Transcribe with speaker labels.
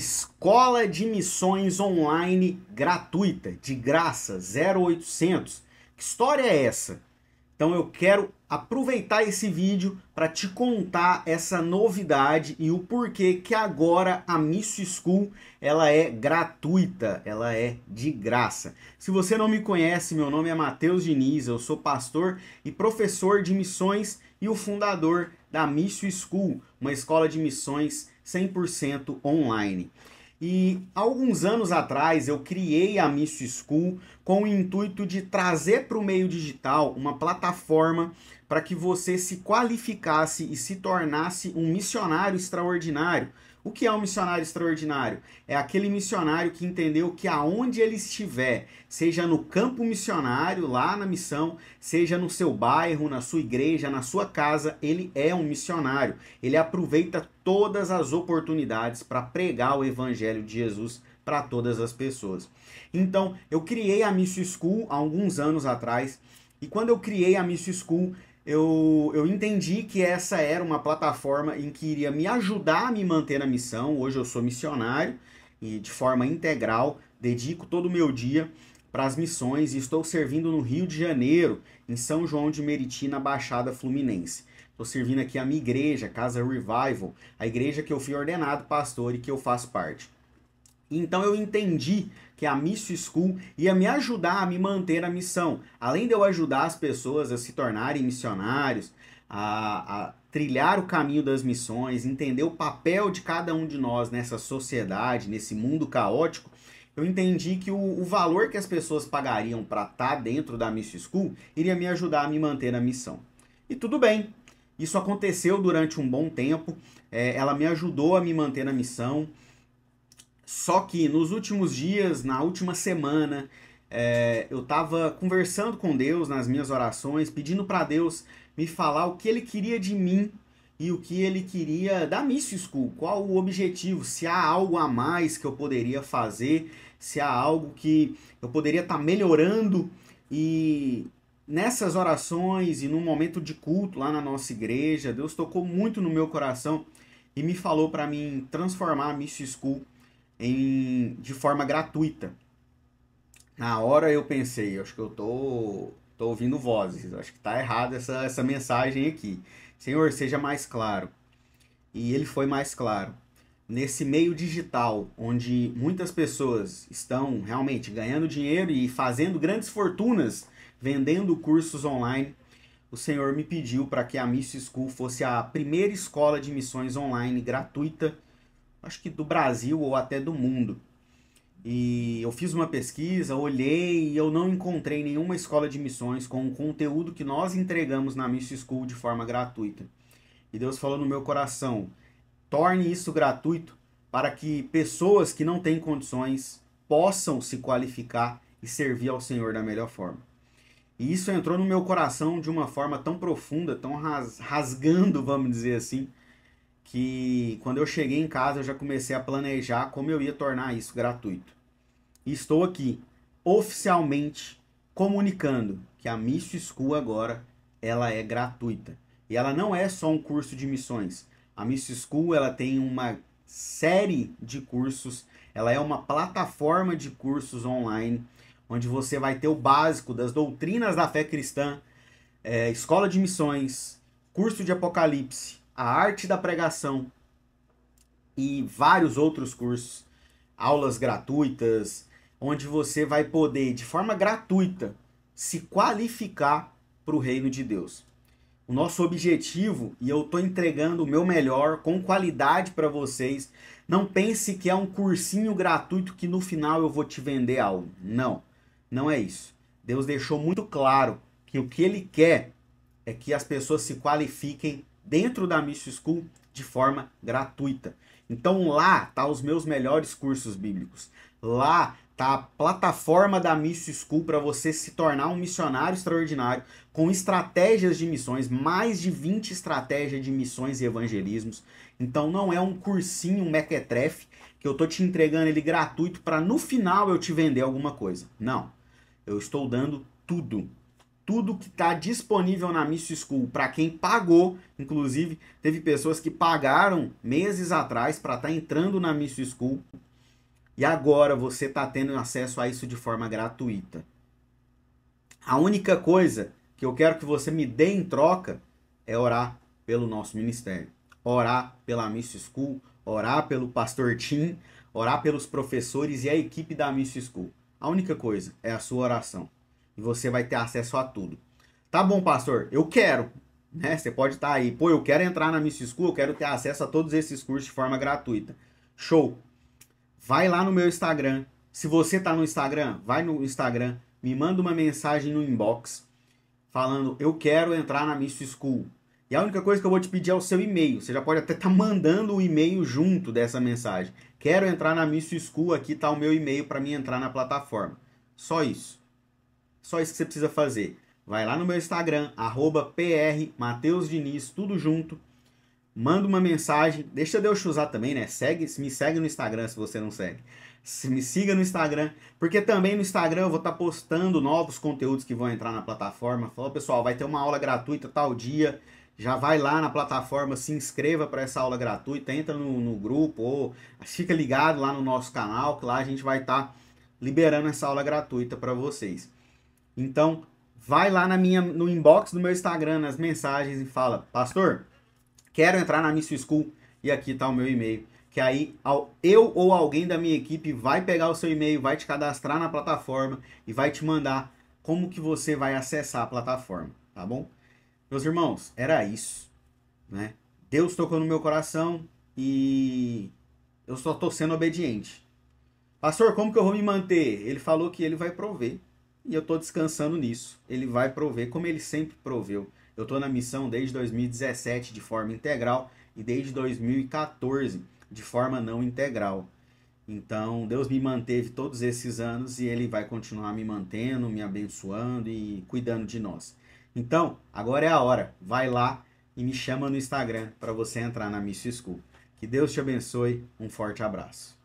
Speaker 1: Escola de Missões Online gratuita, de graça, 0800. Que história é essa? Então eu quero aproveitar esse vídeo para te contar essa novidade e o porquê que agora a Miss School ela é gratuita, ela é de graça. Se você não me conhece, meu nome é Matheus Diniz, eu sou pastor e professor de missões e o fundador da Miss School, uma escola de missões 100% online. E alguns anos atrás eu criei a Miss School com o intuito de trazer para o meio digital uma plataforma para que você se qualificasse e se tornasse um missionário extraordinário o que é um missionário extraordinário? É aquele missionário que entendeu que aonde ele estiver, seja no campo missionário, lá na missão, seja no seu bairro, na sua igreja, na sua casa, ele é um missionário. Ele aproveita todas as oportunidades para pregar o evangelho de Jesus para todas as pessoas. Então, eu criei a Miss School há alguns anos atrás, e quando eu criei a Miss School, eu, eu entendi que essa era uma plataforma em que iria me ajudar a me manter na missão. Hoje eu sou missionário e de forma integral dedico todo o meu dia para as missões e estou servindo no Rio de Janeiro, em São João de Meriti, na Baixada Fluminense. Estou servindo aqui a minha igreja, Casa Revival, a igreja que eu fui ordenado pastor e que eu faço parte. Então eu entendi que é a Miss School, ia me ajudar a me manter a missão. Além de eu ajudar as pessoas a se tornarem missionários, a, a trilhar o caminho das missões, entender o papel de cada um de nós nessa sociedade, nesse mundo caótico, eu entendi que o, o valor que as pessoas pagariam para estar tá dentro da Miss School iria me ajudar a me manter na missão. E tudo bem, isso aconteceu durante um bom tempo, é, ela me ajudou a me manter na missão. Só que nos últimos dias, na última semana, é, eu estava conversando com Deus nas minhas orações, pedindo para Deus me falar o que Ele queria de mim e o que Ele queria da Miss School, qual o objetivo, se há algo a mais que eu poderia fazer, se há algo que eu poderia estar tá melhorando e nessas orações e num momento de culto lá na nossa igreja, Deus tocou muito no meu coração e me falou para mim transformar a Miss School em, de forma gratuita. Na hora eu pensei, acho que eu tô, tô ouvindo vozes, acho que tá errada essa, essa mensagem aqui. Senhor, seja mais claro. E ele foi mais claro. Nesse meio digital, onde muitas pessoas estão realmente ganhando dinheiro e fazendo grandes fortunas vendendo cursos online, o Senhor me pediu para que a Miss School fosse a primeira escola de missões online gratuita acho que do Brasil ou até do mundo. E eu fiz uma pesquisa, olhei e eu não encontrei nenhuma escola de missões com o conteúdo que nós entregamos na Mission School de forma gratuita. E Deus falou no meu coração: torne isso gratuito para que pessoas que não têm condições possam se qualificar e servir ao Senhor da melhor forma. E isso entrou no meu coração de uma forma tão profunda, tão rasgando, vamos dizer assim, que quando eu cheguei em casa eu já comecei a planejar como eu ia tornar isso gratuito. E estou aqui oficialmente comunicando que a Miss School agora ela é gratuita. E ela não é só um curso de missões. A Miss School ela tem uma série de cursos, ela é uma plataforma de cursos online onde você vai ter o básico das doutrinas da fé cristã, é, escola de missões, curso de apocalipse, a arte da pregação e vários outros cursos, aulas gratuitas, onde você vai poder, de forma gratuita, se qualificar para o reino de Deus. O nosso objetivo, e eu estou entregando o meu melhor, com qualidade para vocês. Não pense que é um cursinho gratuito que no final eu vou te vender algo. Não, não é isso. Deus deixou muito claro que o que Ele quer é que as pessoas se qualifiquem dentro da Mission School de forma gratuita. Então lá tá os meus melhores cursos bíblicos. Lá tá a plataforma da Mission School para você se tornar um missionário extraordinário com estratégias de missões, mais de 20 estratégias de missões e evangelismos. Então não é um cursinho, um mequetrefe que eu tô te entregando ele gratuito para no final eu te vender alguma coisa. Não. Eu estou dando tudo tudo que está disponível na Miss School para quem pagou. Inclusive, teve pessoas que pagaram meses atrás para estar tá entrando na Miss School. E agora você está tendo acesso a isso de forma gratuita. A única coisa que eu quero que você me dê em troca é orar pelo nosso ministério. Orar pela Miss School, orar pelo pastor Tim, orar pelos professores e a equipe da Miss School. A única coisa é a sua oração e você vai ter acesso a tudo. Tá bom, pastor, eu quero. Né? Você pode estar tá aí, pô, eu quero entrar na Miss School, eu quero ter acesso a todos esses cursos de forma gratuita. Show! Vai lá no meu Instagram. Se você está no Instagram, vai no Instagram, me manda uma mensagem no inbox falando eu quero entrar na Miss School. E a única coisa que eu vou te pedir é o seu e-mail. Você já pode até estar tá mandando o e-mail junto dessa mensagem. Quero entrar na Miss School, aqui está o meu e-mail para mim entrar na plataforma. Só isso. Só isso que você precisa fazer. Vai lá no meu Instagram, arroba prmateusdiniz, tudo junto. Manda uma mensagem. Deixa Deus te usar também, né? Segue, me segue no Instagram se você não segue. Se me siga no Instagram, porque também no Instagram eu vou estar tá postando novos conteúdos que vão entrar na plataforma. Falou, pessoal, vai ter uma aula gratuita tal dia. Já vai lá na plataforma, se inscreva para essa aula gratuita, entra no, no, grupo ou fica ligado lá no nosso canal, que lá a gente vai estar tá liberando essa aula gratuita para vocês. Então, vai lá na minha, no inbox do meu Instagram, nas mensagens e fala: Pastor, quero entrar na Miss School e aqui está o meu e-mail. Que aí eu ou alguém da minha equipe vai pegar o seu e-mail, vai te cadastrar na plataforma e vai te mandar como que você vai acessar a plataforma, tá bom? Meus irmãos, era isso, né? Deus tocou no meu coração e eu só estou sendo obediente. Pastor, como que eu vou me manter? Ele falou que ele vai prover e eu estou descansando nisso. Ele vai prover, como ele sempre proveu. Eu estou na missão desde 2017 de forma integral e desde 2014 de forma não integral. Então, Deus me manteve todos esses anos e Ele vai continuar me mantendo, me abençoando e cuidando de nós. Então, agora é a hora. Vai lá e me chama no Instagram para você entrar na Miss School. Que Deus te abençoe. Um forte abraço.